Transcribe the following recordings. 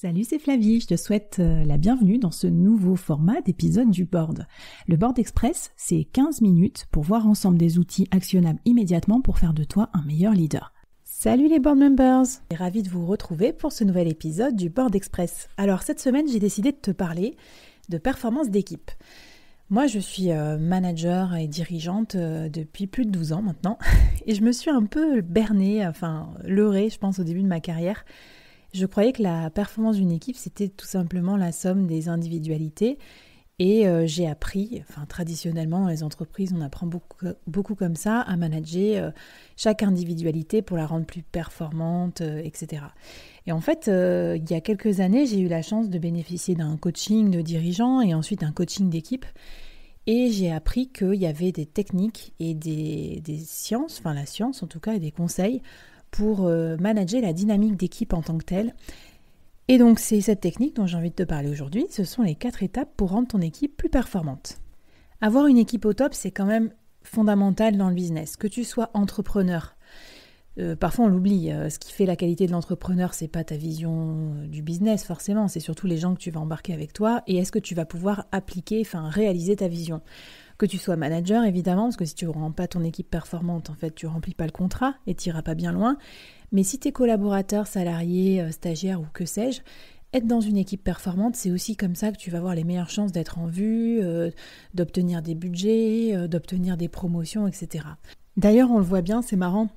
Salut, c'est Flavie, je te souhaite euh, la bienvenue dans ce nouveau format d'épisode du board. Le board express, c'est 15 minutes pour voir ensemble des outils actionnables immédiatement pour faire de toi un meilleur leader. Salut les board members et ravi de vous retrouver pour ce nouvel épisode du board express. Alors cette semaine, j'ai décidé de te parler de performance d'équipe. Moi, je suis euh, manager et dirigeante euh, depuis plus de 12 ans maintenant, et je me suis un peu bernée, enfin leurrée, je pense, au début de ma carrière, je croyais que la performance d'une équipe, c'était tout simplement la somme des individualités. Et euh, j'ai appris, enfin traditionnellement dans les entreprises, on apprend beaucoup, comme ça, à manager euh, chaque individualité pour la rendre plus performante, euh, etc. Et en fait, il y a quelques années, j'ai eu la chance de bénéficier d'un coaching de dirigeants et ensuite d'un coaching d'équipe. Et j'ai appris qu'il y avait des techniques et des sciences, enfin la science en tout cas, et des conseils pour euh, manager la dynamique d'équipe en tant que telle. Et donc c'est cette technique dont j'ai envie de te parler aujourd'hui. Ce sont les quatre étapes pour rendre ton équipe plus performante. Avoir une équipe au top, c'est quand même fondamental dans le business. Que tu sois entrepreneur, euh, parfois on l'oublie. Euh, ce qui fait la qualité de l'entrepreneur, c'est pas ta vision euh, du business forcément, c'est surtout les gens que tu vas embarquer avec toi et est-ce que tu vas pouvoir appliquer, enfin réaliser ta vision. Que tu sois manager évidemment, parce que si tu ne rends pas ton équipe performante, en fait tu remplis pas le contrat et tu n'iras pas bien loin. Mais si es collaborateur, salarié, stagiaires ou que sais-je, être dans une équipe performante, c'est aussi comme ça que tu vas avoir les meilleures chances d'être en vue, d'obtenir des budgets, d'obtenir des promotions, etc. D'ailleurs, on le voit bien, c'est marrant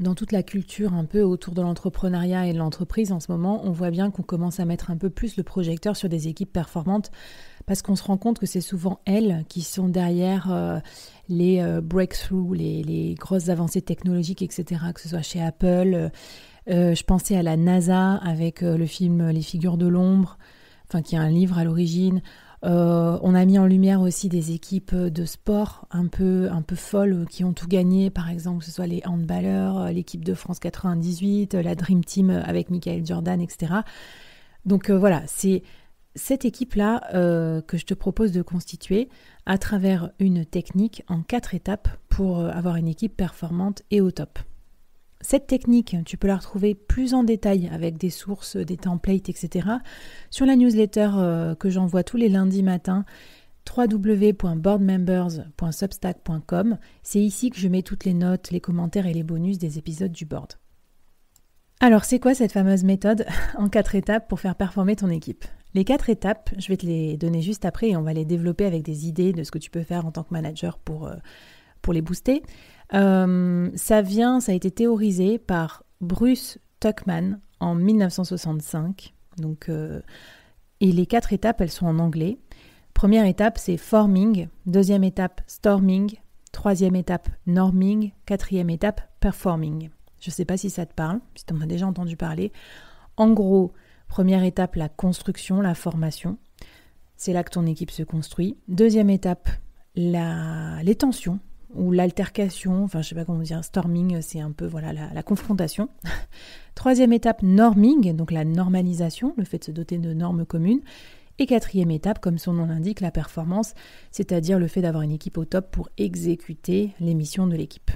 dans toute la culture un peu autour de l'entrepreneuriat et de l'entreprise en ce moment, on voit bien qu'on commence à mettre un peu plus le projecteur sur des équipes performantes parce qu'on se rend compte que c'est souvent elles qui sont derrière euh, les euh, breakthroughs, les, grosses avancées technologiques, etc., que ce soit chez Apple. Euh, je pensais à la NASA avec le film Les figures de l'ombre, enfin qui est un livre à l'origine. Euh, on a mis en lumière aussi des équipes de sport un peu, un peu folles qui ont tout gagné, par exemple, que ce soit les handballeurs, euh, l'équipe de France 98, euh, la Dream Team avec Michael Jordan, etc. Donc voilà, c'est cette équipe-là que je te propose de constituer à travers une technique en quatre étapes pour avoir une équipe performante et au top. Cette technique, tu peux la retrouver plus en détail avec des sources, des templates, etc. sur la newsletter euh, que j'envoie tous les lundis matins www.boardmembers.substack.com. C'est ici que je mets toutes les notes, les commentaires et les bonus des épisodes du board. Alors, c'est quoi cette fameuse méthode en quatre étapes pour faire performer ton équipe Les quatre étapes, je vais te les donner juste après et on va les développer avec des idées de ce que tu peux faire en tant que manager pour, euh, pour les booster. Euh, ça vient, ça a été théorisé par Bruce Tuckman en 1965. Donc, euh, et les quatre étapes, elles sont en anglais. Première étape, c'est forming. Deuxième étape, storming. Troisième étape, norming. Quatrième étape, performing. Je ne sais pas si ça te parle, si tu en as déjà entendu parler. En gros, première étape, la construction, la formation. C'est là que ton équipe se construit. Deuxième étape, la... les tensions, ou l'altercation, enfin je sais pas comment dire, storming, c'est un peu voilà la, confrontation. Troisième étape, norming, donc la normalisation, le fait de se doter de normes communes. Et quatrième étape, comme son nom l'indique, la performance, c'est-à-dire le fait d'avoir une équipe au top pour exécuter les missions de l'équipe.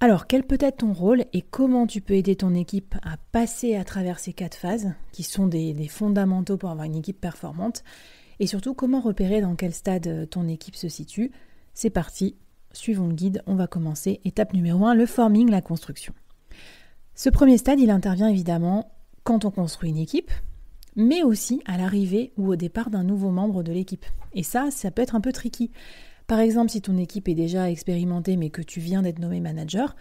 Alors, quel peut être ton rôle et comment tu peux aider ton équipe à passer à travers ces quatre phases, qui sont des, des fondamentaux pour avoir une équipe performante, et surtout comment repérer dans quel stade euh, ton équipe se situe C'est parti Suivons le guide, on va commencer. Étape numéro 1, le forming, la construction. Ce premier stade, il intervient évidemment quand on construit une équipe, mais aussi à l'arrivée ou au départ d'un nouveau membre de l'équipe. Et ça, ça peut être un peu tricky. Par exemple, si ton équipe est déjà expérimentée mais que tu viens d'être nommé manager,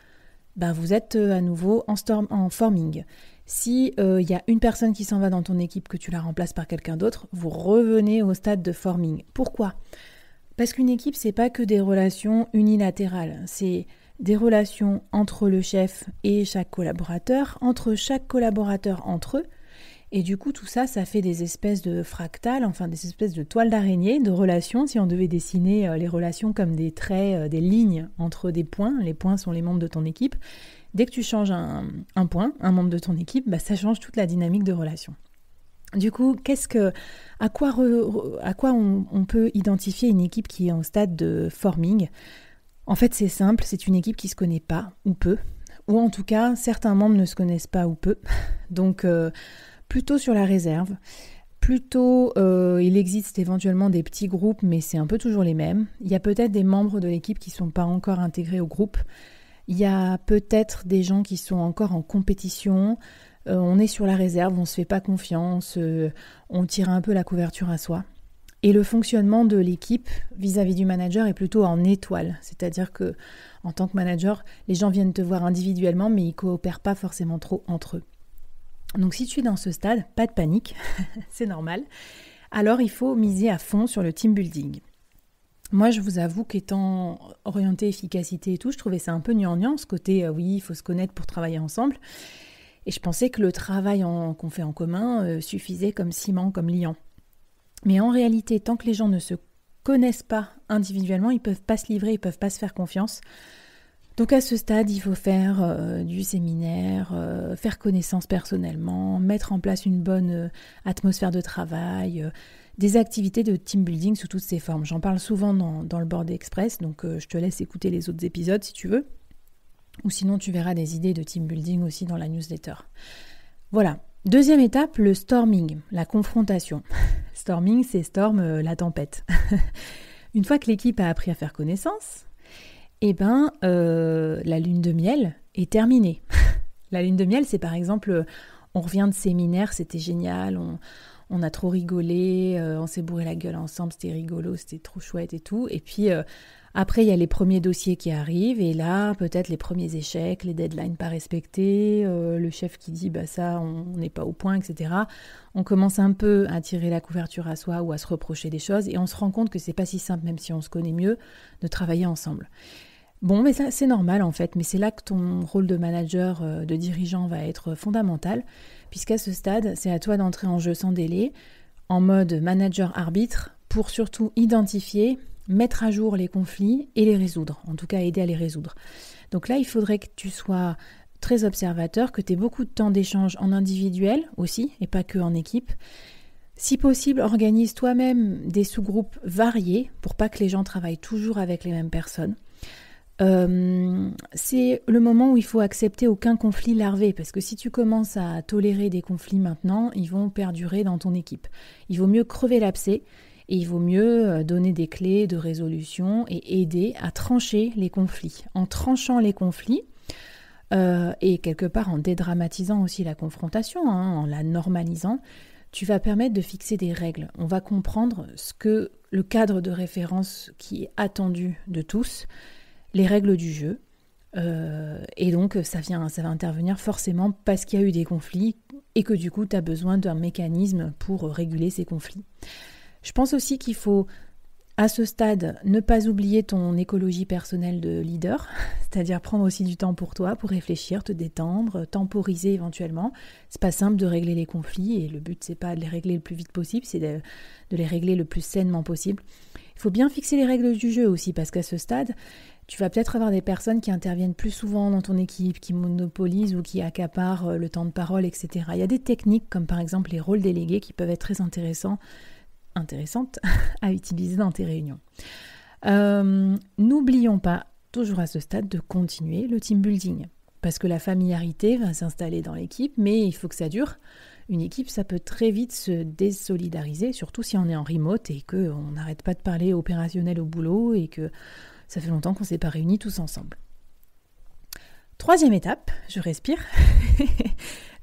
ben vous êtes euh, à nouveau en, storm, en forming. Si il euh, y a une personne qui s'en va dans ton équipe, que tu la remplaces par quelqu'un d'autre, vous revenez au stade de forming. Pourquoi parce qu'une équipe, c'est pas que des relations unilatérales, c'est des relations entre le chef et chaque collaborateur, entre chaque collaborateur entre eux. Et du coup, tout ça, ça fait des espèces de fractales, enfin des espèces de toiles d'araignée, de relations. Si on devait dessiner euh, les relations comme des traits, euh, des lignes entre des points, les points sont les membres de ton équipe. Dès que tu changes un, point, un membre de ton équipe, bah, ça change toute la dynamique de relation. Du coup, qu'est-ce que, à quoi, on, peut identifier une équipe qui est en stade de forming En fait, c'est simple, c'est une équipe qui se connaît pas ou peu, ou en tout cas, certains membres ne se connaissent pas ou peu. Donc, euh, plutôt sur la réserve. Plutôt, euh, il existe éventuellement des petits groupes, mais c'est un peu toujours les mêmes. Il y a peut-être des membres de l'équipe qui ne sont pas encore intégrés au groupe. Il y a peut-être des gens qui sont encore en compétition. Euh, on est sur la réserve, on ne se fait pas confiance, euh, on tire un peu la couverture à soi. Et le fonctionnement de l'équipe vis-à-vis du manager est plutôt en étoile, c'est-à-dire que en tant que manager, les gens viennent te voir individuellement, mais ils coopèrent pas forcément trop entre eux. Donc si tu es dans ce stade, pas de panique, c'est normal. Alors il faut miser à fond sur le team building. Moi, je vous avoue qu'étant orienté efficacité et tout, je trouvais ça un peu nuancé ce côté euh, oui, il faut se connaître pour travailler ensemble. Et je pensais que le travail qu'on fait en commun euh, suffisait comme ciment, comme liant. Mais en réalité, tant que les gens ne se connaissent pas individuellement, ils ne peuvent pas se livrer, ils ne peuvent pas se faire confiance. Donc à ce stade, il faut faire euh, du séminaire, euh, faire connaissance personnellement, mettre en place une bonne atmosphère de travail, des activités de team building sous toutes ses formes. J'en parle souvent dans, dans le Board Express, donc je te laisse écouter les autres épisodes si tu veux. Ou sinon, tu verras des idées de team building aussi dans la newsletter. Voilà. Deuxième étape, le storming, la confrontation. Storming, c'est storm, euh, la tempête. Une fois que l'équipe a appris à faire connaissance, eh ben, euh, la lune de miel est terminée. la lune de miel, c'est par exemple, euh, on revient de séminaire, c'était génial, on, on a trop rigolé, on s'est bourré la gueule ensemble, c'était rigolo, c'était trop chouette et tout. Et puis, après, il y a les premiers dossiers qui arrivent, et là, peut-être les premiers échecs, les deadlines pas respectées, euh, le chef qui dit bah ça, on n'est pas au point, etc. On commence un peu à tirer la couverture à soi ou à se reprocher des choses, et on se rend compte que c'est pas si simple, même si on se connaît mieux, de travailler ensemble. Bon, mais ça, c'est normal en fait, mais c'est là que ton rôle de manager, euh, de dirigeant va être fondamental, puisqu'à ce stade, c'est à toi d'entrer en jeu sans délai, en mode manager-arbitre, pour surtout identifier mettre à jour les conflits et les résoudre, en tout cas aider à les résoudre. Donc là, il faudrait que tu sois très observateur, que tu aies beaucoup de temps d'échange en individuel aussi, et pas que en équipe. Si possible, organise toi-même des sous-groupes variés pour pas que les gens travaillent toujours avec les mêmes personnes. Euh, c'est le moment où il faut accepter aucun conflit larvé, parce que si tu commences à tolérer des conflits maintenant, ils vont perdurer dans ton équipe. Il vaut mieux crever l'abcès et il vaut mieux euh, donner des clés de résolution et aider à trancher les conflits. En tranchant les conflits, euh, et quelque part en dédramatisant aussi la confrontation, hein, en la normalisant, tu vas permettre de fixer des règles. On va comprendre ce que le cadre de référence qui est attendu de tous, les règles du jeu. Euh, et donc ça, vient, ça va intervenir forcément parce qu'il y a eu des conflits et que du coup tu as besoin d'un mécanisme pour réguler ces conflits. Je pense aussi qu'il faut, à ce stade, ne pas oublier ton écologie personnelle de leader, c'est-à-dire prendre aussi du temps pour toi, pour réfléchir, te détendre, temporiser éventuellement. C'est pas simple de régler les conflits et le but c'est pas de les régler le plus vite possible, c'est de, de les régler le plus sainement possible. Il faut bien fixer les règles du jeu aussi parce qu'à ce stade, tu vas peut-être avoir des personnes qui interviennent plus souvent dans ton équipe, qui monopolisent ou qui accaparent le temps de parole, etc. Il y a des techniques comme par exemple les rôles délégués qui peuvent être très intéressants intéressantes à utiliser dans tes réunions. Euh, n'oublions pas, toujours à ce stade, de continuer le team building. Parce que la familiarité va s'installer dans l'équipe, mais il faut que ça dure. Une équipe, ça peut très vite se désolidariser, surtout si on est en remote et qu'on n'arrête pas de parler opérationnel au boulot et que ça fait longtemps qu'on ne s'est pas réunis tous ensemble. Troisième étape, je respire,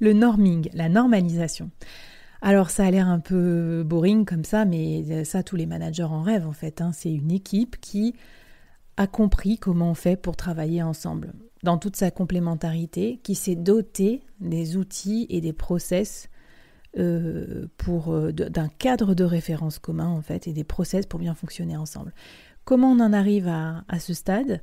le norming, la normalisation. Alors ça a l'air un peu boring comme ça, mais euh, ça tous les managers en rêvent en fait. Hein. C'est une équipe qui a compris comment on fait pour travailler ensemble, dans toute sa complémentarité, qui s'est dotée des outils et des process euh, pour euh, d'un cadre de référence commun en fait et des process pour bien fonctionner ensemble. Comment on en arrive à ce stade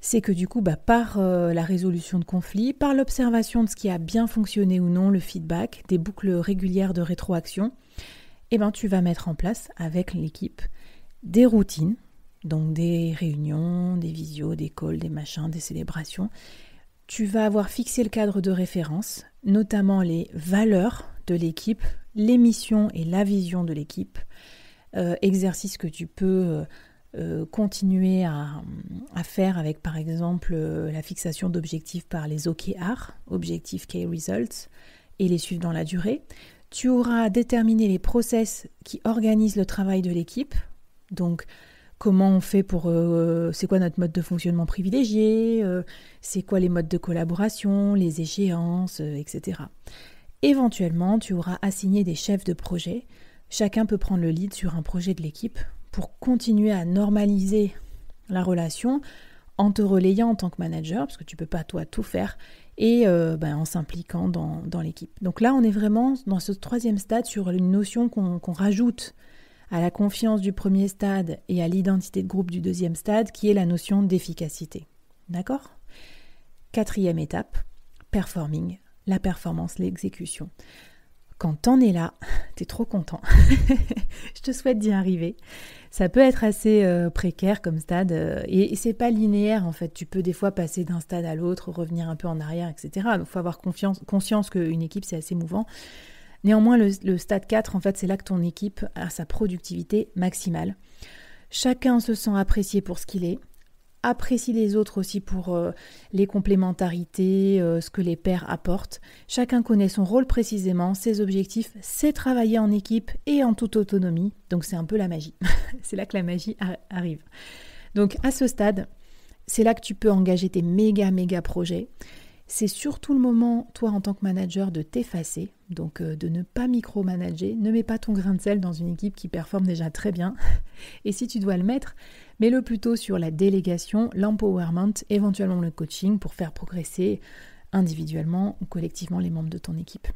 c'est que du coup, bah, par euh, la résolution de conflits, par l'observation de ce qui a bien fonctionné ou non, le feedback, des boucles régulières de rétroaction, eh ben, tu vas mettre en place avec l'équipe des routines, donc des réunions, des visios, des calls, des machins, des célébrations. Tu vas avoir fixé le cadre de référence, notamment les valeurs de l'équipe, les missions et la vision de l'équipe, euh, exercice que tu peux... Euh, euh, continuer à, faire avec par exemple euh, la fixation d'objectifs par les OKR, Objectifs Key Results, et les suivre dans la durée. Tu auras déterminé les process qui organisent le travail de l'équipe, donc comment on fait pour... Euh, c'est quoi notre mode de fonctionnement privilégié, c'est quoi les modes de collaboration, les échéances, etc. Éventuellement, tu auras assigné des chefs de projet. Chacun peut prendre le lead sur un projet de l'équipe pour continuer à normaliser la relation en te relayant en tant que manager, parce que tu peux pas toi tout faire, et euh, ben, en s'impliquant dans, l'équipe. Donc là, on est vraiment dans ce troisième stade sur une notion qu'on rajoute à la confiance du premier stade et à l'identité de groupe du deuxième stade, qui est la notion d'efficacité. D'accord Quatrième étape, performing, la performance, l'exécution. Quand t'en es là, t'es trop content. je te souhaite d'y arriver. Ça peut être assez euh, précaire comme stade euh, et, c'est pas linéaire en fait. Tu peux des fois passer d'un stade à l'autre, revenir un peu en arrière, etc. Donc faut avoir confiance, conscience qu'une équipe c'est assez mouvant. Néanmoins, le, le, stade 4, en fait, c'est là que ton équipe a sa productivité maximale. Chacun se sent apprécié pour ce qu'il est apprécie les autres aussi pour euh, les complémentarités, euh, ce que les pairs apportent. Chacun connaît son rôle précisément, ses objectifs, c'est travailler en équipe et en toute autonomie. Donc c'est un peu la magie. c'est là que la magie arrive. Donc à ce stade, c'est là que tu peux engager tes méga méga projets c'est surtout le moment, toi en tant que manager, de t'effacer, donc euh, de ne pas micromanager, ne mets pas ton grain de sel dans une équipe qui performe déjà très bien, et si tu dois le mettre, mets-le plutôt sur la délégation, l'empowerment, éventuellement le coaching pour faire progresser individuellement ou collectivement les membres de ton équipe.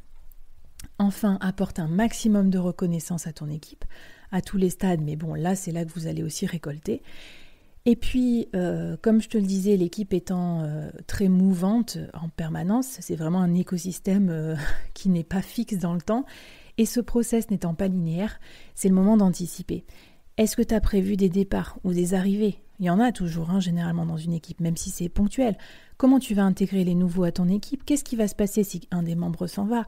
Enfin, apporte un maximum de reconnaissance à ton équipe, à tous les stades, mais bon, là c'est là que vous allez aussi récolter. Et puis, euh, comme je te le disais, l'équipe étant euh, très mouvante en permanence, c'est vraiment un écosystème euh, qui n'est pas fixe dans le temps, et ce process n'étant pas linéaire, c'est le moment d'anticiper. Est-ce que tu as prévu des départs ou des arrivées Il y en a toujours, hein, généralement, dans une équipe, même si c'est ponctuel. Comment tu vas intégrer les nouveaux à ton équipe Qu'est-ce qui va se passer si un des membres s'en va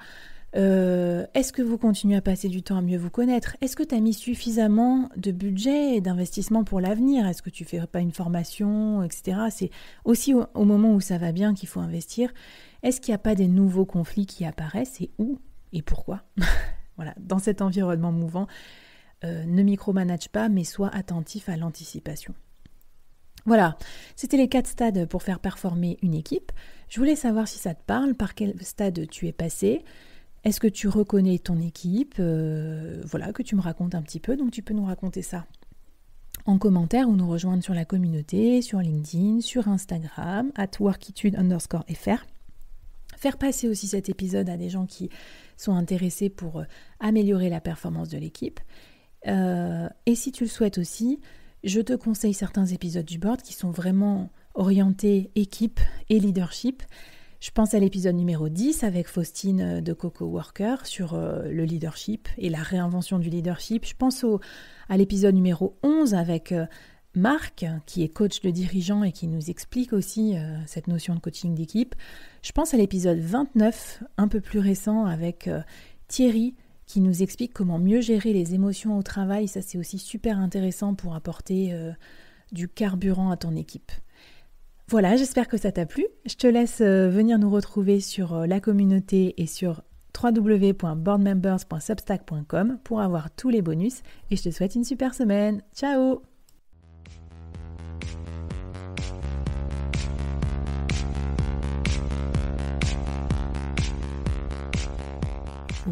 euh, est-ce que vous continuez à passer du temps à mieux vous connaître Est-ce que tu as mis suffisamment de budget et d'investissement pour l'avenir Est-ce que tu fais pas une formation, etc. C'est aussi au, moment où ça va bien qu'il faut investir. Est-ce qu'il n'y a pas des nouveaux conflits qui apparaissent et où et pourquoi Voilà, dans cet environnement mouvant, euh, ne micromanage pas, mais sois attentif à l'anticipation. Voilà, c'était les quatre stades pour faire performer une équipe. Je voulais savoir si ça te parle, par quel stade tu es passé. Est-ce que tu reconnais ton équipe euh, Voilà, que tu me racontes un petit peu. Donc tu peux nous raconter ça en commentaire ou nous rejoindre sur la communauté, sur LinkedIn, sur Instagram, at workitude underscore fr. Faire passer aussi cet épisode à des gens qui sont intéressés pour euh, améliorer la performance de l'équipe. Euh, et si tu le souhaites aussi, je te conseille certains épisodes du board qui sont vraiment orientés équipe et leadership. Je pense à l'épisode numéro 10 avec Faustine euh, de Coco Worker sur euh, le leadership et la réinvention du leadership. Je pense à l'épisode numéro 11 avec euh, Marc, qui est coach de dirigeant et qui nous explique aussi cette notion de coaching d'équipe. Je pense à l'épisode 29, un peu plus récent, avec Thierry, qui nous explique comment mieux gérer les émotions au travail. Ça, c'est aussi super intéressant pour apporter du carburant à ton équipe. Voilà, j'espère que ça t'a plu. Je te laisse euh, venir nous retrouver sur euh, la communauté et sur www.boardmembers.substack.com pour avoir tous les bonus et je te souhaite une super semaine. Ciao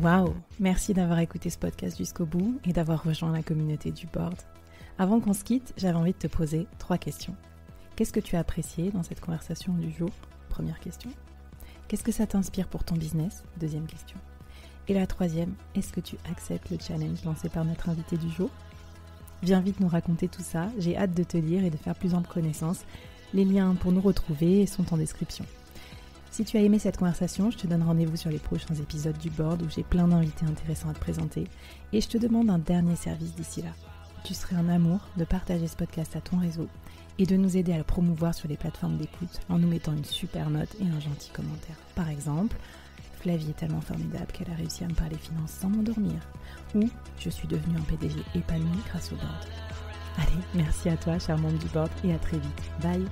Waouh Merci d'avoir écouté ce podcast jusqu'au bout et d'avoir rejoint la communauté du board. Avant qu'on se quitte, j'avais envie de te poser trois questions. Qu'est-ce que tu as apprécié dans cette conversation du jour Première question. Qu'est-ce que ça t'inspire pour ton business Deuxième question. Et la troisième, est-ce que tu acceptes le challenge lancé par notre invité du jour Viens vite nous raconter tout ça, j'ai hâte de te lire et de faire plus ample connaissance. Les liens pour nous retrouver sont en description. Si tu as aimé cette conversation, je te donne rendez-vous sur les prochains épisodes du board où j'ai plein d'invités intéressants à te présenter et je te demande un dernier service d'ici là tu serais un amour de partager ce podcast à ton réseau et de nous aider à le promouvoir sur les plateformes d'écoute en nous mettant une super note et un gentil commentaire. Par exemple, Flavie est tellement formidable qu'elle a réussi à me parler finances sans m'endormir. Ou je suis devenue un PDG épanoui grâce au board. Allez, merci à toi, cher monde du board, et à très vite. Bye!